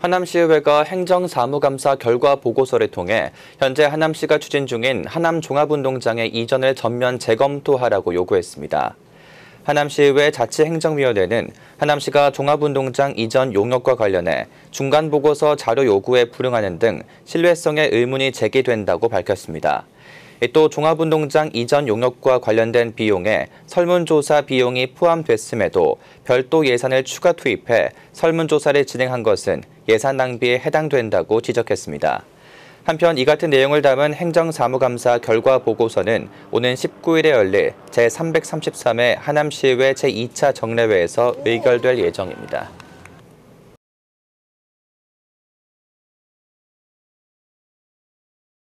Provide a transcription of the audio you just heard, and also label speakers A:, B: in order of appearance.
A: 하남시의회가 행정사무감사 결과 보고서를 통해 현재 하남시가 추진 중인 하남종합운동장의 이전을 전면 재검토하라고 요구했습니다. 하남시의회 자치행정위원회는 하남시가 종합운동장 이전 용역과 관련해 중간보고서 자료 요구에 불응하는 등 신뢰성에 의문이 제기된다고 밝혔습니다. 또 종합운동장 이전 용역과 관련된 비용에 설문조사 비용이 포함됐음에도 별도 예산을 추가 투입해 설문조사를 진행한 것은 예산 낭비에 해당된다고 지적했습니다. 한편 이 같은 내용을 담은 행정사무감사 결과 보고서는 오는 19일에 열릴 제333회 하남시의회 제2차 정례회에서 의결될 예정입니다.